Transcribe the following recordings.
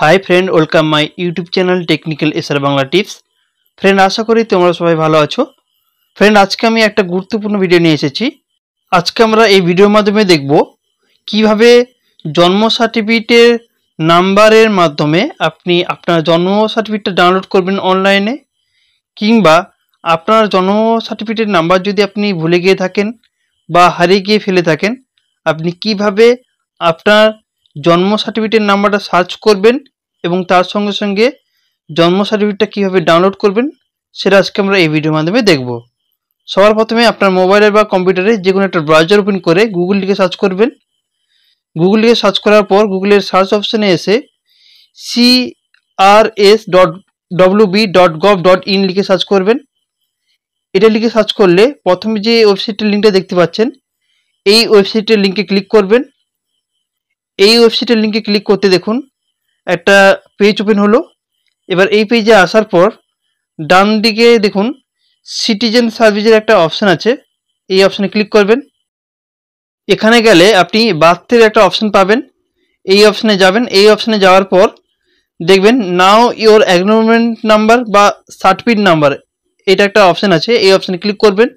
high friend welcome my YouTube channel Technical SR Bangla Tips friend আশা করি তোমরা সবাই ভালো আছো ফ্রেন্ড আজকে আমি একটা গুরুত্বপূর্ণ ভিডিও নিয়ে এসেছি আজকে আমরা এই ভিডিওর মাধ্যমে দেখব কিভাবে জন্ম সার্টিফিকেটের নাম্বারের মাধ্যমে আপনি আপনার জন্ম সার্টিফিকেটটা ডাউনলোড করবেন অনলাইনে কিংবা আপনার জন্ম সার্টিফিকেটের নাম্বার যদি আপনি ভুলে গিয়ে থাকেন বা হারিয়ে গিয়ে ফেলে থাকেন আপনি কিভাবে আপনার জন্ম সার্টিফিকেটের নাম্বারটা সার্চ করবেন এবং তার সঙ্গে সঙ্গে জন্ম সার্টিফিকেটটা কীভাবে ডাউনলোড করবেন সেটা আজকে আমরা এই ভিডিওর মাধ্যমে দেখব সবার প্রথমে আপনার মোবাইলে বা কম্পিউটারে যে কোনো একটা ব্রাউজার ওপেন করে গুগল লিখে সার্চ করবেন গুগল লিখে সার্চ করার পর গুগলের সার্চ অপশানে এসে C R S dot WB dot gov dot in লিখে সার্চ করবেন এটা লিখে সার্চ করলে প্রথমে যে ওয়েবসাইটের লিঙ্কটা দেখতে পাচ্ছেন এই ওয়েবসাইটের লিঙ্কে ক্লিক করবেন এই ওয়েবসাইটের লিঙ্কে ক্লিক করতে দেখুন একটা পেজ ওপেন হলো এবার এই পেজে আসার পর ডান দিকে দেখুন সিটিজেন সার্ভিসের একটা অপশান আছে এই অপশানে ক্লিক করবেন এখানে গেলে আপনি বার্থের একটা অপশান পাবেন এই অপশানে যাবেন এই অপশানে যাওয়ার পর দেখবেন নাও ইওর অ্যাগ্রিমেন্ট নাম্বার বা সার্টিফিকেট নাম্বার এটা একটা অপশান আছে এই অপশানে ক্লিক করবেন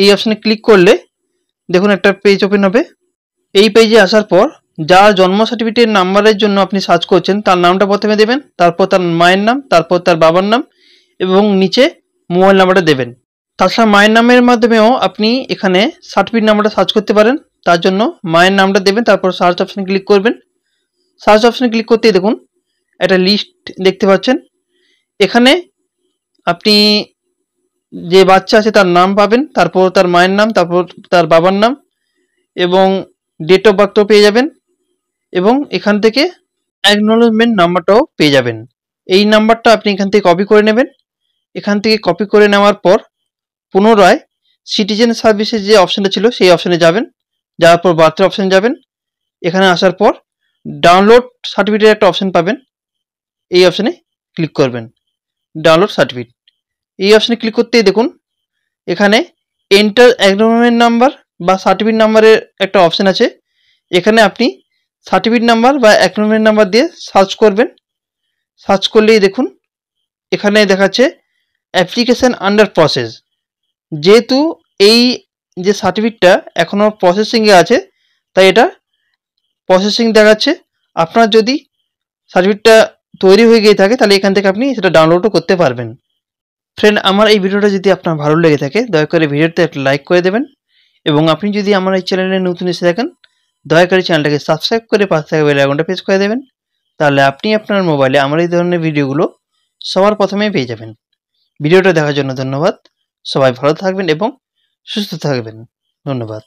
এই অপশানে ক্লিক করলে দেখুন একটা পেজ ওপেন হবে এই পেজে আসার পর যার জন্ম সার্টিফিকেট নাম্বারের জন্য আপনি সার্চ করছেন তার নামটা প্রথমে দেবেন তারপর তার মায়ের নাম তারপর তার বাবার নাম এবং নিচে মোবাইল নাম্বারটা দেবেন তাছাড়া মায়ের নামের মাধ্যমেও আপনি এখানে সার্টিফিকেট নাম্বারটা সার্চ করতে পারেন তার জন্য মায়ের নামটা দেবেন তারপর সার্চ অপশানে ক্লিক করবেন সার্চ অপশানে ক্লিক করতেই দেখুন একটা লিস্ট দেখতে পাচ্ছেন এখানে আপনি যে বাচ্চা আছে তার নাম পাবেন তারপর তার মায়ের নাম তারপর তার বাবার নাম এবং ডেট অফ বার্থও পেয়ে যাবেন এবং এখান থেকে অ্যাকনোলেজমেন্ট নাম্বারটাও পেয়ে যাবেন এই নাম্বারটা আপনি এখান থেকে কপি করে নেবেন এখান থেকে কপি করে নেওয়ার পর পুনরায় সিটিজেন সার্ভিসের যে অপশানটা ছিল সেই অপশানে যাবেন যাওয়ার পর বার্থের অপশান যাবেন এখানে আসার পর ডাউনলোড সার্টিফিকেটের একটা অপশান পাবেন এই অপশানে ক্লিক করবেন ডাউনলোড সার্টিফিকেট এই অপশানে ক্লিক করতেই দেখুন এখানে এন্টার অ্যাগ্রোমেন্ট নাম্বার বা সার্টিফিকেট নাম্বারের একটা অপশান আছে এখানে আপনি সার্টিফিকেট নাম্বার বা অ্যাকনোমেন্ট নাম্বার দিয়ে সার্চ করবেন সার্চ করলেই দেখুন এখানে দেখাচ্ছে অ্যাপ্লিকেশান আন্ডার প্রসেস যেহেতু এই যে সার্টিফিকেটটা এখনও প্রসেসিংয়ে আছে তাই এটা প্রসেসিং দেখাচ্ছে আপনার যদি সার্টিফিকেটটা তৈরি হয়ে গিয়ে থাকে তাহলে এখান থেকে আপনি সেটা ডাউনলোডও করতে পারবেন ফ্রেন্ড আমার এই ভিডিওটা যদি আপনার ভালো লেগে থাকে দয়া করে ভিডিওতে একটা লাইক করে দেবেন এবং আপনি যদি আমার এই চ্যানেলে নতুন এসে থাকেন দয়া করে চ্যানেলটাকে সাবস্ক্রাইব করে পাশে থাকা বেল আইকনটা প্রেস করে দেবেন তাহলে আপনি আপনার মোবাইলে আমার এই ধরনের ভিডিওগুলো সবার প্রথমেই পেয়ে যাবেন ভিডিওটা দেখার জন্য ধন্যবাদ সবাই ভালো থাকবেন এবং সুস্থ থাকবেন ধন্যবাদ